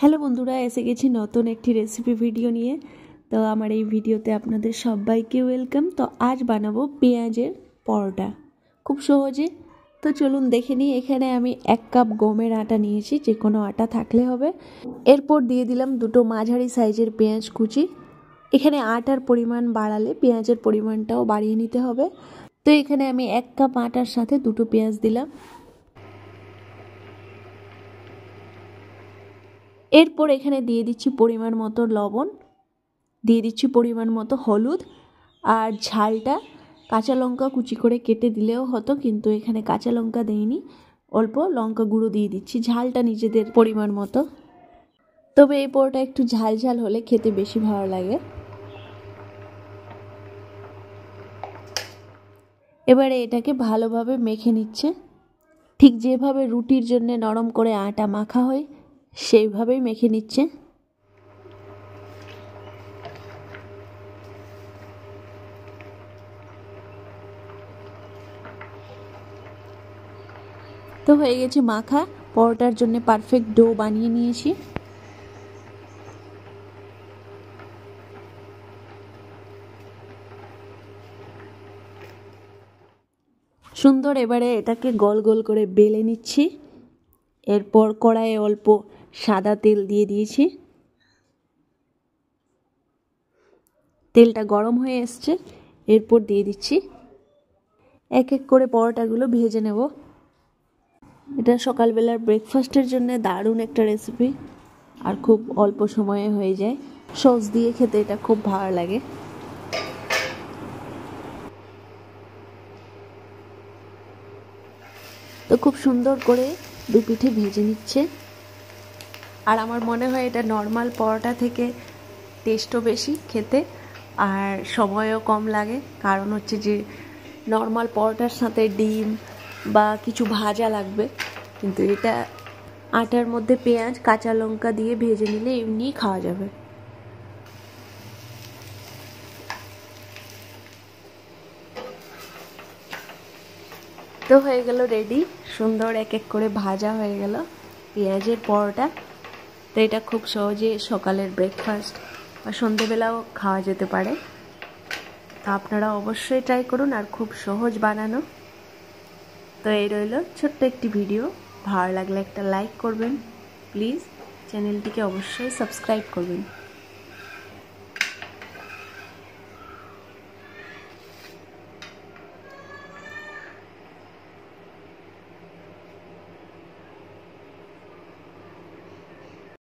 hello বন্ধুরা এসে গেছি নতুন একটি রেসিপি ভিডিও নিয়ে তো আমার এই ভিডিওতে আপনাদের সবাইকে ওয়েলকাম তো আজ বানাবো পেঁয়াজের পরোটা খুব সহজে তো চলুন দেখে নিই এখানে আমি এক কাপ গমের আটা নিয়েছি যে কোনো আটা থাকলে হবে এরপর দিয়ে দিলাম দুটো মাঝারি সাইজের পেঁয়াজ কুচি এখানে আটার পরিমাণ বাড়ালে পেঁয়াজের পরিমাণটাও বাড়িয়ে নিতে হবে তো এখানে আমি এক কাপ আটার সাথে দুটো পেঁয়াজ দিলাম এরপর এখানে দিয়ে দিচ্ছি পরিমাণ মতো লবণ দিয়ে দিচ্ছি পরিমাণ মতো হলুদ আর ঝালটা কাঁচা লঙ্কা কুচি করে কেটে দিলেও হতো কিন্তু এখানে কাঁচা লঙ্কা দেয়নি অল্প লঙ্কা গুঁড়ো দিয়ে দিচ্ছি ঝালটা নিজেদের পরিমাণ মতো তবে এই পোড়াটা একটু ঝাল ঝাল হলে খেতে বেশি ভালো লাগে এবারে এটাকে ভালোভাবে মেখে নিচ্ছে ঠিক যেভাবে রুটির জন্য নরম করে আটা মাখা হয় সেইভাবেই মেখে নিচ্ছে তো হয়ে গেছে মাখা পরোটার জন্য পারফেক্ট ডো বানিয়ে নিয়েছি সুন্দর এবারে এটাকে গোল গোল করে বেলে নিচ্ছি এরপর কড়াইয়ে অল্প সাদা তেল দিয়ে দিয়েছি তেলটা গরম হয়ে এসছে এরপর দিয়ে দিচ্ছি এক এক করে পরোটাগুলো ভেজে নেব এটা সকালবেলার ব্রেকফাস্টের জন্য দারুণ একটা রেসিপি আর খুব অল্প সময়ে হয়ে যায় সস দিয়ে খেতে এটা খুব ভালো লাগে তো খুব সুন্দর করে দু পিঠে ভেজে নিচ্ছে আর আমার মনে হয় এটা নর্মাল পরোটা থেকে টেস্টও বেশি খেতে আর সময়ও কম লাগে কারণ হচ্ছে যে নর্মাল পরোটার সাথে ডিম বা কিছু ভাজা লাগবে কিন্তু এটা আটার মধ্যে পেঁয়াজ কাঁচা লঙ্কা দিয়ে ভেজে নিলে এমনিই খাওয়া যাবে তো হয়ে গেল রেডি সুন্দর এক এক করে ভাজা হয়ে গেল পেঁয়াজের পরোটা তো এটা খুব সহজে সকালের ব্রেকফাস্ট বা সন্ধেবেলাও খাওয়া যেতে পারে তো আপনারা অবশ্যই ট্রাই করুন আর খুব সহজ বানানো তো এই রইল ছোট্ট একটি ভিডিও ভালো লাগলে একটা লাইক করবেন প্লিজ চ্যানেলটিকে অবশ্যই সাবস্ক্রাইব করবেন